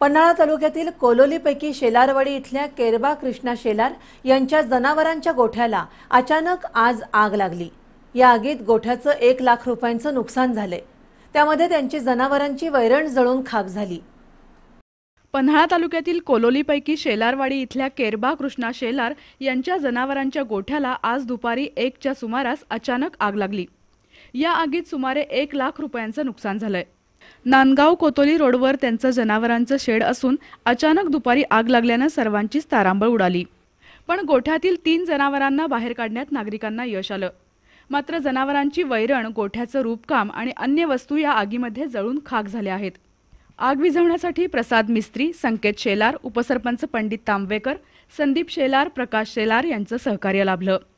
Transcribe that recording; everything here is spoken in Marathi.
पन्हाळा तालुक्यातील कोलोलीपैकी शेलारवाडी इथल्या केरबा कृष्णा शेलार यांच्या जनावरांच्या गोठ्याला अचानक आज आग लागली या आगीत गोठ्याचं एक लाख रुपयांचं नुकसान झालंय त्यामध्ये त्यांची जनावरांची वैरण जळून खाक झाली पन्हाळा तालुक्यातील कोलोलीपैकी शेलारवाडी इथल्या केरबा कृष्णा शेलार यांच्या जनावरांच्या गोठ्याला आज दुपारी एकच्या सुमारास अचानक आग लागली या आगीत सुमारे एक लाख रुपयांचं नुकसान झालंय नांदगाव कोतोली रोडवर त्यांचं जनावरांचं शेड असून अचानक दुपारी आग लागल्यानं सर्वांचीच तारांबळ उडाली पण गोठ्यातील तीन जनावरांना बाहेर काढण्यात नागरिकांना यश आलं मात्र जनावरांची वैरण गोठ्याचं रूपकाम आणि अन्य वस्तू या आगीमध्ये जळून खाक झाल्या आहेत आग विझवण्यासाठी प्रसाद मिस्त्री संकेत शेलार उपसरपंच पंडित तांबवेकर संदीप शेलार प्रकाश शेलार यांचं सहकार्य लाभलं